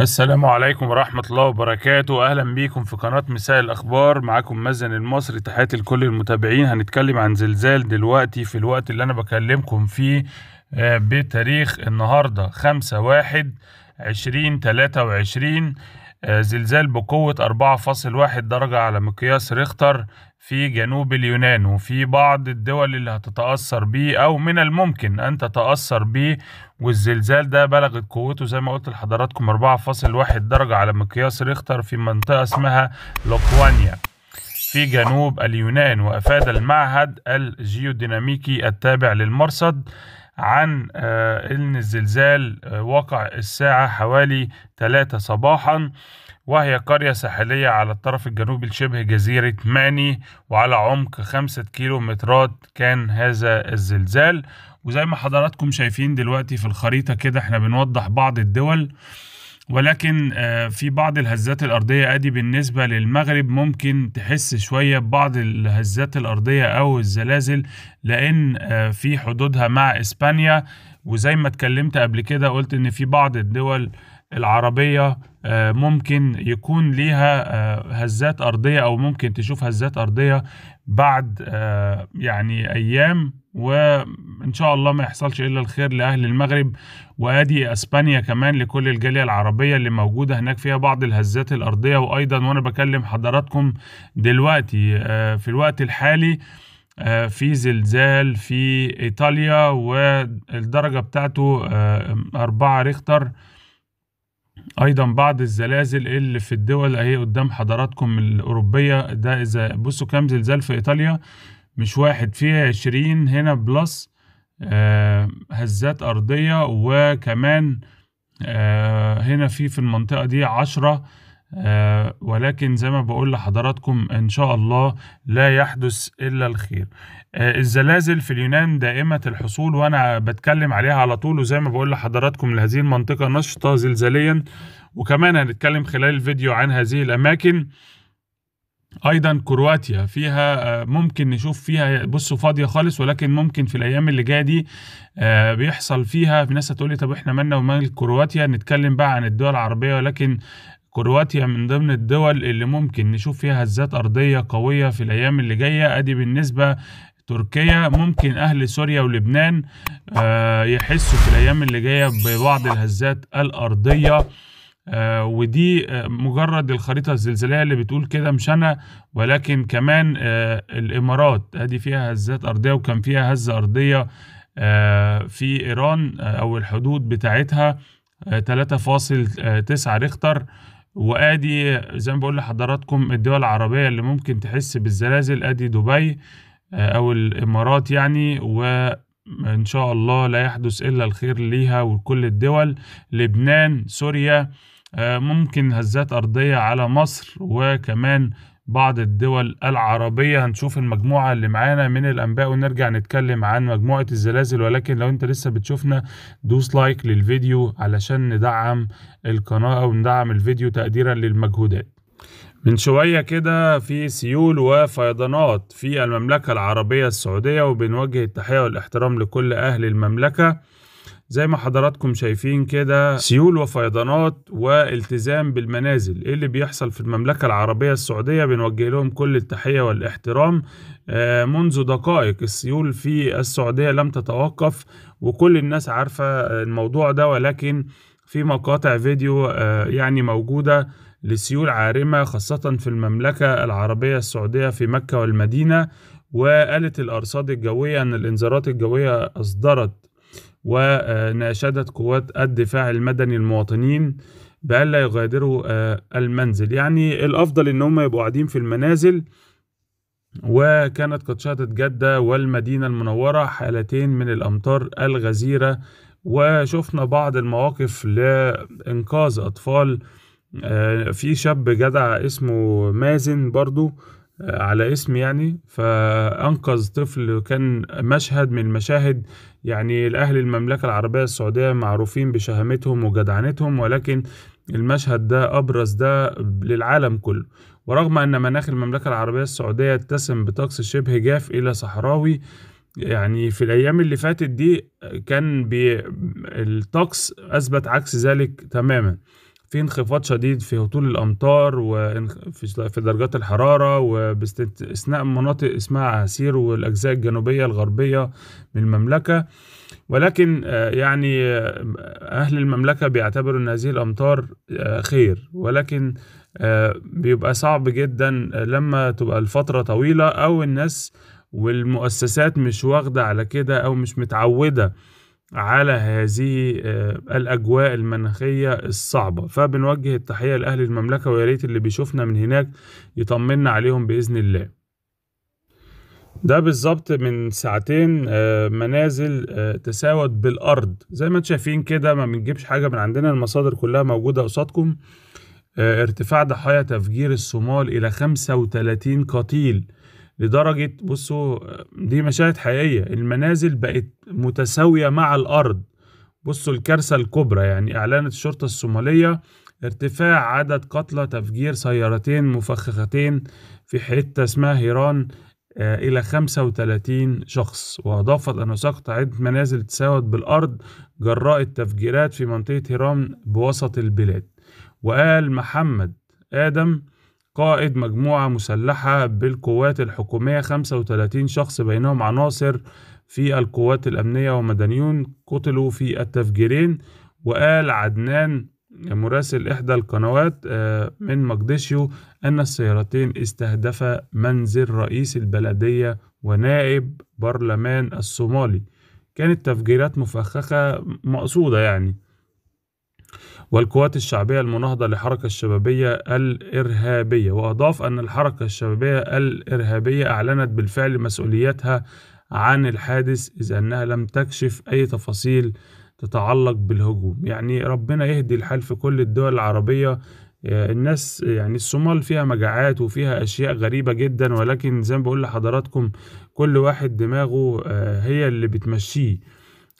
السلام عليكم ورحمة الله وبركاته أهلا بيكم في قناة مساء الأخبار معاكم مازن المصري تحياتي لكل المتابعين هنتكلم عن زلزال دلوقتي في الوقت اللي أنا بكلمكم فيه آه، بتاريخ النهاردة خمسة واحد عشرين تلاتة وعشرين آه، زلزال بقوة 4.1 درجة على مقياس ريختر في جنوب اليونان وفي بعض الدول اللي هتتأثر بيه أو من الممكن أن تتأثر بيه والزلزال ده بلغت قوته زي ما قلت لحضراتكم 4.1 درجة على مقياس ريختر في منطقة اسمها لوكوانيا في جنوب اليونان وأفاد المعهد الجيوديناميكي التابع للمرصد عن آه، أن الزلزال آه، وقع الساعة حوالي 3 صباحاً وهي قرية ساحلية على الطرف الجنوبي لشبه جزيرة ماني وعلى عمق خمسة كيلو مترات كان هذا الزلزال وزي ما حضراتكم شايفين دلوقتي في الخريطة كده احنا بنوضح بعض الدول ولكن آه، في بعض الهزات الأرضية أدي بالنسبة للمغرب ممكن تحس شوية ببعض الهزات الأرضية أو الزلازل لأن آه، في حدودها مع إسبانيا وزي ما اتكلمت قبل كده قلت إن في بعض الدول العربية آه، ممكن يكون ليها آه، هزات أرضية أو ممكن تشوف هزات أرضية بعد آه، يعني أيام وإن شاء الله ما يحصلش إلا الخير لأهل المغرب وأدي أسبانيا كمان لكل الجالية العربية اللي موجودة هناك فيها بعض الهزات الأرضية وأيضا وأنا بكلم حضراتكم دلوقتي في الوقت الحالي في زلزال في إيطاليا والدرجة بتاعته أربعة ريختر ايضا بعض الزلازل اللي في الدول اهي قدام حضراتكم الاوروبيه ده اذا بصوا كام زلزال في ايطاليا مش واحد فيها عشرين هنا بلس آه، هزات ارضيه وكمان آه، هنا في في المنطقه دي عشرة آه، ولكن زي ما بقول لحضراتكم إن شاء الله لا يحدث إلا الخير آه، الزلازل في اليونان دائمة الحصول وأنا بتكلم عليها على طول وزي ما بقول لحضراتكم لهذه المنطقة نشطة زلزاليا وكمان هنتكلم خلال الفيديو عن هذه الأماكن ايضا كرواتيا فيها آه، ممكن نشوف فيها بصوا فاضيه خالص ولكن ممكن في الايام اللي جايه دي بيحصل فيها في ناس هتقول لي طب احنا مالنا ومال كرواتيا نتكلم بقى عن الدول العربيه ولكن كرواتيا من ضمن الدول اللي ممكن نشوف فيها هزات أرضية قوية في الأيام اللي جاية أدي بالنسبة تركيا ممكن أهل سوريا ولبنان آه، يحسوا في الأيام اللي جاية ببعض الهزات الأرضية آه ودي آه، مجرد الخريطة الزلزالية اللي بتقول كده مش أنا ولكن كمان آه الإمارات ادي فيها هزات أرضية وكان فيها هزة أرضية آه، في إيران أو الحدود بتاعتها 3.9 ريختر وادي زي ما بقول لحضراتكم الدول العربيه اللي ممكن تحس بالزلازل ادي دبي آه، او الامارات يعني و ان شاء الله لا يحدث الا الخير ليها وكل الدول لبنان سوريا آه، ممكن هزات ارضيه على مصر وكمان بعض الدول العربية هنشوف المجموعة اللي معانا من الأنباء ونرجع نتكلم عن مجموعة الزلازل ولكن لو أنت لسه بتشوفنا دوس لايك للفيديو علشان ندعم القناة أو ندعم الفيديو تقديرا للمجهودات من شوية كده في سيول وفيضانات في المملكة العربية السعودية وبنوجه التحية والاحترام لكل أهل المملكة زي ما حضراتكم شايفين كده سيول وفيضانات والتزام بالمنازل ايه اللي بيحصل في المملكة العربية السعودية بنوجه لهم كل التحية والاحترام آه، منذ دقائق السيول في السعودية لم تتوقف وكل الناس عارفة الموضوع ده ولكن في مقاطع فيديو آه، يعني موجودة لسيول عارمة خاصة في المملكة العربية السعودية في مكة والمدينة وقالت الأرصاد الجوية أن الإنذارات الجوية أصدرت وناشدت قوات الدفاع المدني المواطنين بأن لا يغادروا آه، المنزل يعني الأفضل إن هم يبقوا قاعدين في المنازل وكانت قد شهدت جدة والمدينة المنورة حالتين من الأمطار الغزيرة وشفنا بعض المواقف لإنقاذ أطفال آه، في شاب جدع اسمه مازن برضو آه، على اسم يعني فأنقذ طفل كان مشهد من المشاهد يعني الأهل المملكة العربية السعودية معروفين بشهامتهم وجدعنتهم ولكن المشهد ده أبرز ده للعالم كله ورغم أن مناخ المملكة العربية السعودية اتسم بطقس شبه جاف إلى صحراوي يعني في الأيام اللي فاتت دي كان الطقس أثبت عكس ذلك تماماً في انخفاض شديد في هطول الامطار وفي درجات الحراره وباستثناء مناطق اسمها عسير والاجزاء الجنوبيه الغربيه من المملكه ولكن آه، يعني آه، اهل المملكه بيعتبروا ان هذه الامطار آه، خير ولكن بيبقى صعب جدا لما تبقى الفتره طويله او الناس والمؤسسات مش واخده على كده او مش متعوده على هذه آه، الأجواء المناخية الصعبة فبنوجه التحية لأهل المملكة ويا ريت اللي بيشوفنا من هناك يطمنا عليهم بإذن الله ده بالظبط من ساعتين آه، منازل آه، تساوت بالأرض زي ما انتم شايفين كده ما بنجيبش حاجة من عندنا المصادر كلها موجودة قصادكم ارتفاع ضحايا تفجير الصومال إلى 35 قتيل لدرجة بصوا دي مشاهد حقيقية المنازل بقت متساوية مع الأرض بصوا الكارثة الكبرى يعني أعلنت الشرطة الصومالية ارتفاع عدد قتلى تفجير سيارتين مفخختين في حتة اسمها هيران آه، إلى 35 شخص وأضافت أن سقط عدة منازل تساوت بالأرض جراء التفجيرات في منطقة هيران بوسط البلاد وقال محمد آدم قائد مجموعة مسلحة بالقوات الحكومية 35 شخص بينهم عناصر في القوات الأمنية ومدنيون قتلوا في التفجيرين وقال عدنان مراسل إحدى القنوات آه، من مقدشيو أن السيارتين استهدفا منزل رئيس البلدية ونائب برلمان الصومالي كانت تفجيرات مفخخة مقصودة يعني والقوات الشعبية المناهضة للحركة الشبابية الإرهابية وأضاف أن الحركة الشبابية الإرهابية أعلنت بالفعل مسؤوليتها عن الحادث إذ أنها لم تكشف أي تفاصيل تتعلق بالهجوم يعني ربنا يهدي الحال في كل الدول العربية آه، الناس يعني الصومال فيها مجاعات وفيها أشياء غريبة جدا ولكن زي ما بقول لحضراتكم كل واحد دماغه آه، هي اللي بتمشيه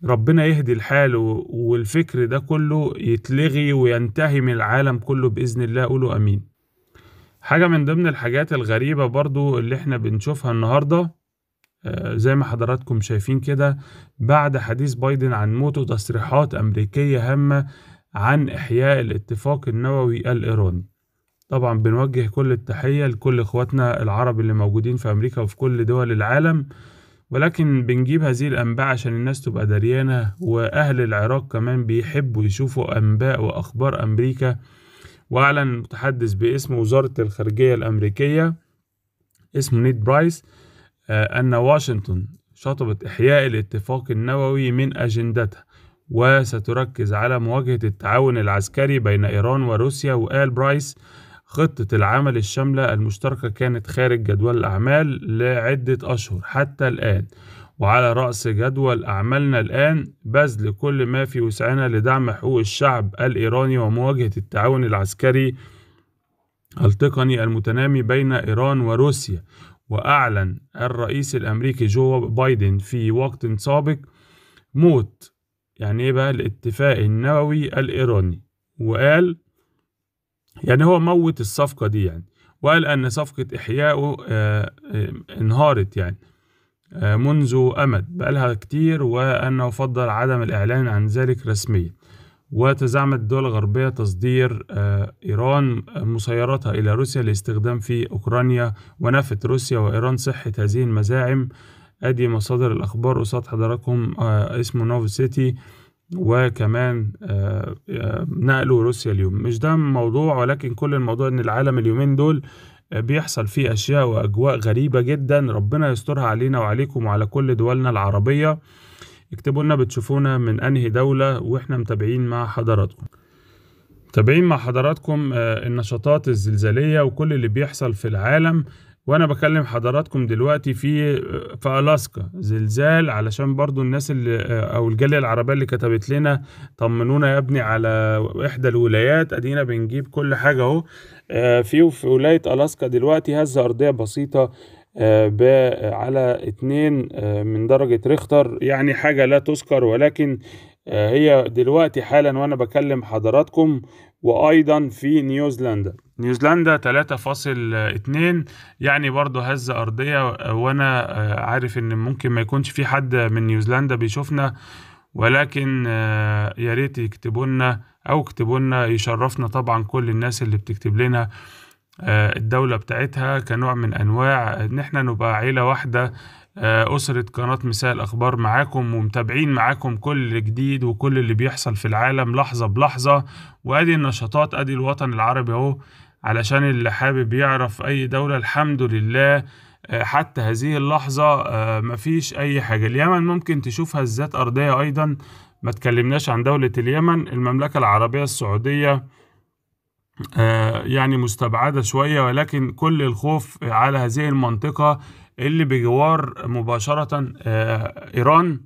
ربنا يهدي الحال والفكر ده كله يتلغي وينتهي من العالم كله بإذن الله قولوا أمين حاجة من ضمن الحاجات الغريبة برضو اللي احنا بنشوفها النهاردة آه، زي ما حضراتكم شايفين كده بعد حديث بايدن عن موته تصريحات أمريكية هامة عن إحياء الاتفاق النووي الإيراني طبعا بنوجه كل التحية لكل إخواتنا العرب اللي موجودين في أمريكا وفي كل دول العالم ولكن بنجيب هذه الأنباء عشان الناس تبقى دريانة وأهل العراق كمان بيحبوا يشوفوا أنباء وأخبار أمريكا وأعلن متحدث باسم وزارة الخارجية الأمريكية اسمه نيد برايس آه، أن واشنطن شطبت إحياء الاتفاق النووي من أجندتها وستركز على مواجهة التعاون العسكري بين إيران وروسيا وقال برايس خطة العمل الشاملة المشتركة كانت خارج جدول الأعمال لعدة أشهر حتى الآن وعلى رأس جدول أعمالنا الآن بذل كل ما في وسعنا لدعم حقوق الشعب الإيراني ومواجهة التعاون العسكري التقني المتنامي بين إيران وروسيا وأعلن الرئيس الأمريكي جو بايدن في وقت سابق موت يعني إيه بقى الاتفاق النووي الإيراني وقال يعني هو موت الصفقة دي يعني وقال أن صفقة إحيائه آه، آه، انهارت يعني آه، منذ أمد بقالها كتير وأنه فضل عدم الإعلان عن ذلك رسميا وتزعمت الدول الغربية تصدير إيران مسيراتها إلى روسيا لاستخدام في أوكرانيا ونفت روسيا وإيران صحة هذه المزاعم أدي مصادر الأخبار قصاد حضراتكم اسمه نوف سيتي وكمان آه، آه، نقلوا روسيا اليوم مش ده موضوع ولكن كل الموضوع ان العالم اليومين دول آه، بيحصل فيه اشياء واجواء غريبه جدا ربنا يسترها علينا وعليكم وعلى كل دولنا العربيه اكتبوا لنا بتشوفونا من انهي دوله واحنا متابعين مع حضراتكم متابعين مع حضراتكم النشاطات الزلزاليه وكل اللي بيحصل في العالم وانا بكلم حضراتكم دلوقتي في في الاسكا زلزال علشان برضو الناس اللي او الجاليه العربيه اللي كتبت لنا طمنونا يا ابني على احدى الولايات ادينا بنجيب كل حاجه اهو آه، في في ولايه الاسكا دلوقتي هزه ارضيه بسيطه آه، على اتنين آه، من درجه ريختر يعني حاجه لا تذكر ولكن هي دلوقتي حالا وانا بكلم حضراتكم وايضا في نيوزيلندا نيوزيلندا 3.2 يعني برضه هزة أرضية وأنا عارف إن ممكن ما يكونش في حد من نيوزيلندا بيشوفنا ولكن يا ريت يكتبوا لنا أو اكتبوا لنا يشرفنا طبعا كل الناس اللي بتكتب لنا الدولة بتاعتها كنوع من أنواع إن إحنا نبقى عيلة واحدة آه، أسرة قناة مساء الأخبار معاكم ومتابعين معاكم كل جديد وكل اللي بيحصل في العالم لحظة بلحظة وأدي النشاطات أدي الوطن العربي أهو علشان اللي حابب يعرف أي دولة الحمد لله آه، حتى هذه اللحظة آه، مفيش أي حاجة اليمن ممكن تشوفها الذات أرضية أيضا ما تكلمناش عن دولة اليمن المملكة العربية السعودية آه، يعني مستبعدة شوية ولكن كل الخوف على هذه المنطقة اللي بجوار مباشرة آه، إيران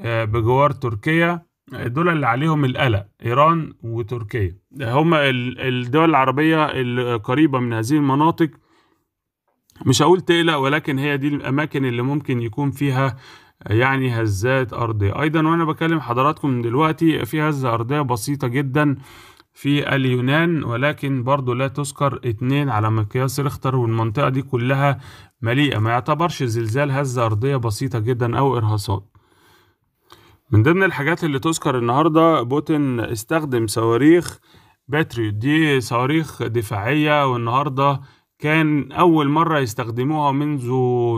آه، بجوار تركيا دول اللي عليهم القلق إيران وتركيا هما الدول العربية القريبة من هذه المناطق مش هقول تقلق ولكن هي دي الأماكن اللي ممكن يكون فيها يعني هزات أرضية أيضا وأنا بكلم حضراتكم دلوقتي في هزة أرضية بسيطة جدا في اليونان ولكن برضو لا تذكر اتنين على مقياس ريختر والمنطقة دي كلها مليئة ما يعتبرش زلزال هزة أرضية بسيطة جدا أو إرهاصات من ضمن الحاجات اللي تذكر النهاردة بوتين استخدم صواريخ باتريوت دي صواريخ دفاعية والنهاردة كان أول مرة يستخدموها منذ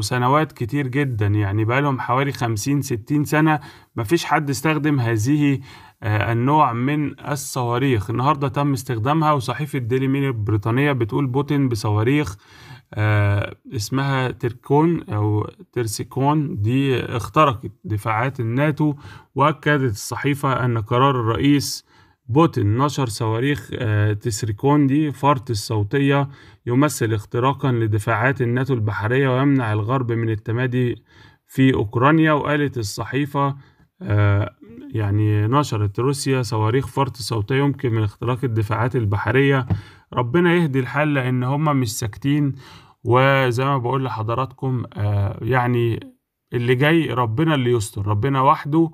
سنوات كتير جدا يعني بقالهم حوالي خمسين ستين سنة مفيش حد استخدم هذه آه، النوع من الصواريخ النهاردة تم استخدامها وصحيفة ديلي ميل البريطانية بتقول بوتين بصواريخ آه، اسمها تركون أو ترسيكون دي اخترقت دفاعات الناتو وأكدت الصحيفة أن قرار الرئيس بوتين نشر صواريخ آه، تسريكون دي فرط الصوتية يمثل اختراقا لدفاعات الناتو البحرية ويمنع الغرب من التمادي في أوكرانيا وقالت الصحيفة آه، يعني نشرت روسيا صواريخ فرط صوتية يمكن من اختراق الدفاعات البحرية ربنا يهدي الحال لأن هما مش ساكتين وزي ما بقول لحضراتكم آه، يعني اللي جاي ربنا اللي يستر ربنا وحده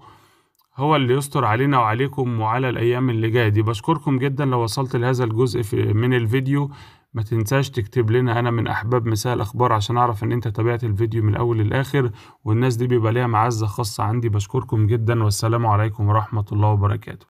هو اللي يستر علينا وعليكم وعلى الأيام اللي جاية دي بشكركم جدا لو وصلت لهذا الجزء من الفيديو ما تنساش تكتب لنا أنا من أحباب مساء الأخبار عشان أعرف إن أنت تابعت الفيديو من الأول للآخر والناس دي بيبقى ليها معزة خاصة عندي بشكركم جدا والسلام عليكم ورحمة الله وبركاته